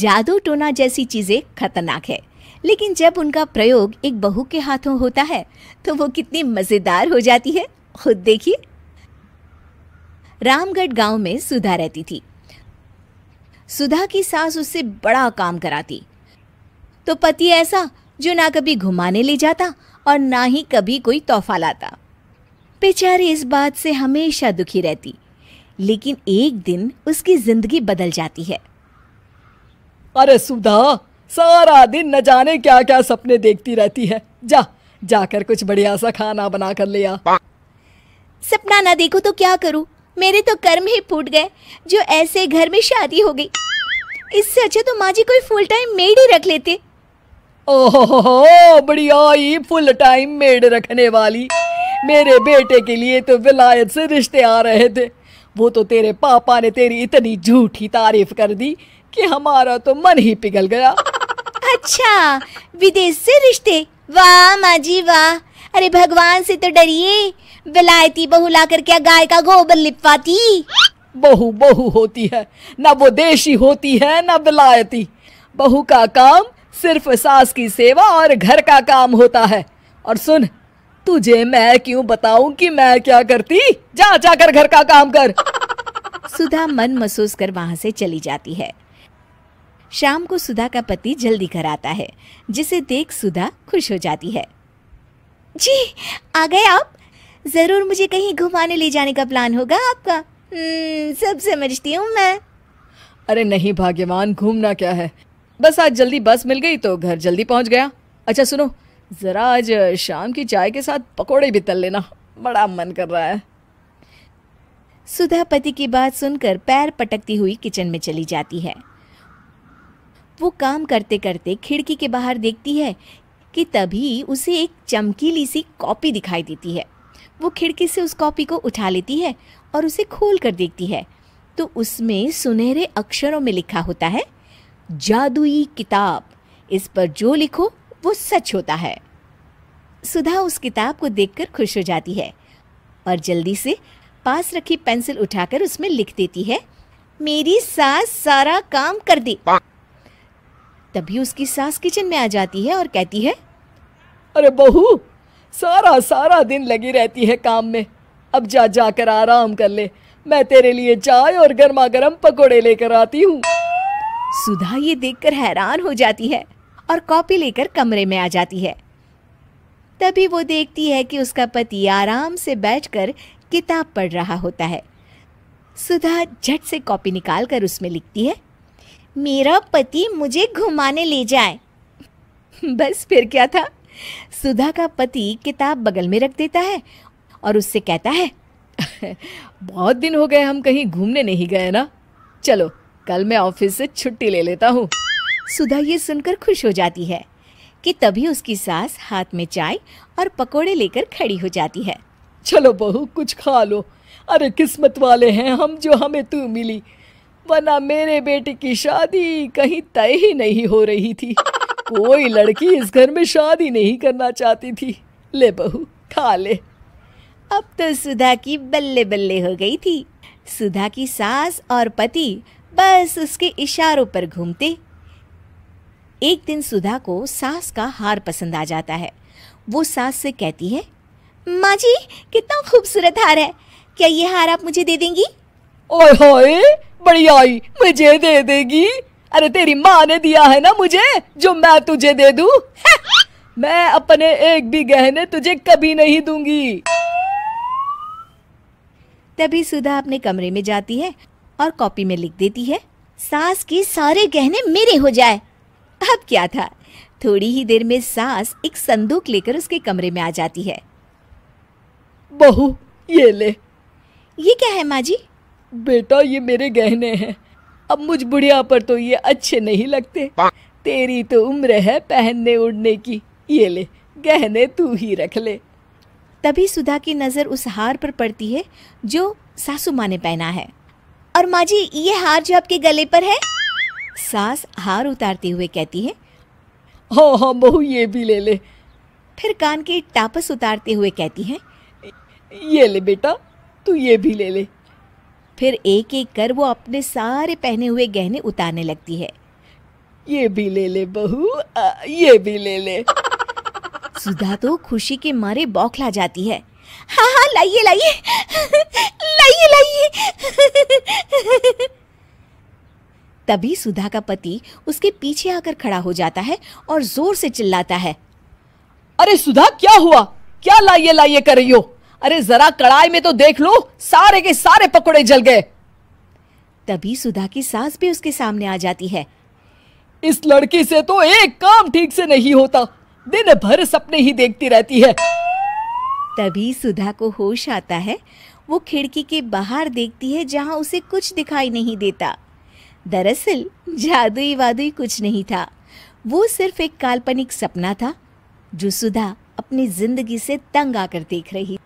जादू टोना जैसी चीज़ें खतरनाक है लेकिन जब उनका प्रयोग एक बहू के हाथों होता है तो वो कितनी मज़ेदार हो जाती है खुद देखिए रामगढ़ गांव में सुधा रहती थी सुधा की सास उससे बड़ा काम कराती तो पति ऐसा जो ना कभी घुमाने ले जाता और ना ही कभी कोई तोहफा लाता बेचारी इस बात से हमेशा दुखी रहती लेकिन एक दिन उसकी जिंदगी बदल जाती है अरे सुधा सारा दिन न जाने क्या क्या सपने देखती रहती है जा जाकर कुछ बढ़िया सा खाना बना कर ले आ सपना ना देखो तो क्या करूँ मेरे तो कर्म ही फूट गए जो ऐसे घर में शादी हो गई इससे अच्छा तो माँ जी कोई फुल टाइम मेड ही रख लेते ओहो बढ़िया ही फुल टाइम मेड रखने वाली मेरे बेटे के लिए तो विलायत से रिश्ते आ रहे थे वो तो तेरे पापा ने तेरी इतनी झूठी तारीफ कर दी कि हमारा तो मन ही पिघल गया अच्छा विदेश से रिश्ते वाह माजी वाह अरे भगवान से तो डरिए विलायती बहू ला कर क्या गाय का गोबर लिपवाती बहू बहू होती है ना वो देशी होती है ना बिलायती बहू का काम सिर्फ सास की सेवा और घर का काम होता है और सुन तुझे मैं क्यों बताऊं कि मैं क्या करती जा जाकर घर का काम कर सुधा मन महसूस कर वहां से चली जाती है शाम को सुधा का पति जल्दी घर आता है जिसे देख सुधा खुश हो जाती है जी आ गए आप ज़रूर मुझे कहीं घुमाने ले जाने का प्लान होगा आपका हम्म, सब समझती हूँ मैं अरे नहीं भाग्यवान घूमना क्या है बस आज जल्दी बस मिल गई तो घर जल्दी पहुँच गया अच्छा सुनो ज़रा आज शाम की चाय के साथ पकोड़े भी तल लेना बड़ा मन कर रहा है सुधा पति की बात सुनकर पैर पटकती हुई किचन में चली जाती है वो काम करते करते खिड़की के बाहर देखती है कि तभी उसे एक चमकीली सी कॉपी दिखाई देती है वो खिड़की से उस कॉपी को उठा लेती है और उसे खोल कर देखती है तो उसमें सुनहरे अक्षरों में लिखा होता है जादुई किताब इस पर जो लिखो वो सच होता है सुधा उस किताब को देखकर खुश हो जाती है और जल्दी से पास रखी पेंसिल उठाकर उसमें लिख देती है मेरी सास सारा काम कर दी तभी उसकी सास किचन में आ जाती है और कहती है अरे बहू सारा सारा दिन लगी रहती है काम में अब जा जाकर आराम कर ले मैं तेरे लिए चाय और गर्मा गर्म पकौड़े लेकर आती हूँ सुधा ये देखकर हैरान हो जाती है और कॉपी लेकर कमरे में आ जाती है तभी वो देखती है कि उसका पति आराम से बैठकर किताब पढ़ रहा होता है सुधा झट से कॉपी निकाल कर उसमें लिखती है मेरा पति मुझे घुमाने ले जाए बस फिर क्या था सुधा का पति किताब बगल में रख देता है और उससे कहता है बहुत दिन हो गए हम कहीं घूमने नहीं गए ना चलो कल मैं ऑफिस से छुट्टी ले लेता हूँ सुधा ये सुनकर खुश हो जाती है कि तभी उसकी सास हाथ में चाय और पकोड़े लेकर खड़ी हो जाती है चलो बहू कुछ खा लो अरे किस्मत वाले हैं हम जो हमें तू मिली वरना मेरे बेटे की शादी कहीं तय ही नहीं हो रही थी कोई लड़की इस घर में शादी नहीं करना चाहती थी ले बहू खा ले अब तो सुधा की बल्ले बल्ले हो गई थी सुधा की सास और पति बस उसके इशारों पर घूमते एक दिन सुधा को सास का हार पसंद आ जाता है वो सास से कहती है माँ जी कितना खूबसूरत हार है क्या ये हार आप मुझे दे देंगी ओए होए बड़ी आई मुझे दे देगी अरे तेरी माँ ने दिया है ना मुझे जो मैं तुझे दे दू मैं अपने एक भी गहने तुझे कभी नहीं दूंगी तभी सुधा अपने कमरे में जाती है और कॉपी में लिख देती है सास के सारे गहने मेरे हो जाए अब क्या था थोड़ी ही देर में सास एक संदूक लेकर उसके कमरे में आ जाती है बहू ये ले ये क्या है माँ जी बेटा ये मेरे गहने हैं अब मुझ बुढ़िया पर तो ये अच्छे नहीं लगते तेरी तो उम्र है पहनने उड़ने की ये ले गहने तू ही रख ले तभी सुधा की नज़र उस हार पर पड़ती है जो सासू माँ ने पहना है और माँ जी ये हार जो आपके गले पर है सास हार उतारते हुए कहती है हाँ हाँ बहू ये भी ले ले फिर कान के टापस उतारते हुए कहती है ये ले बेटा तू ये भी ले ले फिर एक एक कर वो अपने सारे पहने हुए गहने उतारने लगती है ये भी ले ले बहू ये भी ले ले सुधा तो खुशी के मारे बौखला जाती है हाँ हाँ लाइए लाइए लाइए लाइए तभी सुधा का पति उसके पीछे आकर खड़ा हो जाता है और जोर से चिल्लाता है अरे सुधा क्या हुआ क्या लाइए लाइए कर रही हो अरे जरा कड़ाई में तो देख लो सारे के सारे पकोड़े जल गए तभी सुधा की सास भी उसके सामने आ जाती है इस लड़की से तो एक काम ठीक से नहीं होता दिन भर सपने ही देखती रहती है तभी सुधा को होश आता है वो खिड़की के बाहर देखती है जहाँ उसे कुछ दिखाई नहीं देता दरअसल जादुई वादुई कुछ नहीं था वो सिर्फ एक काल्पनिक सपना था जो सुधा अपनी जिंदगी से तंग आकर देख रही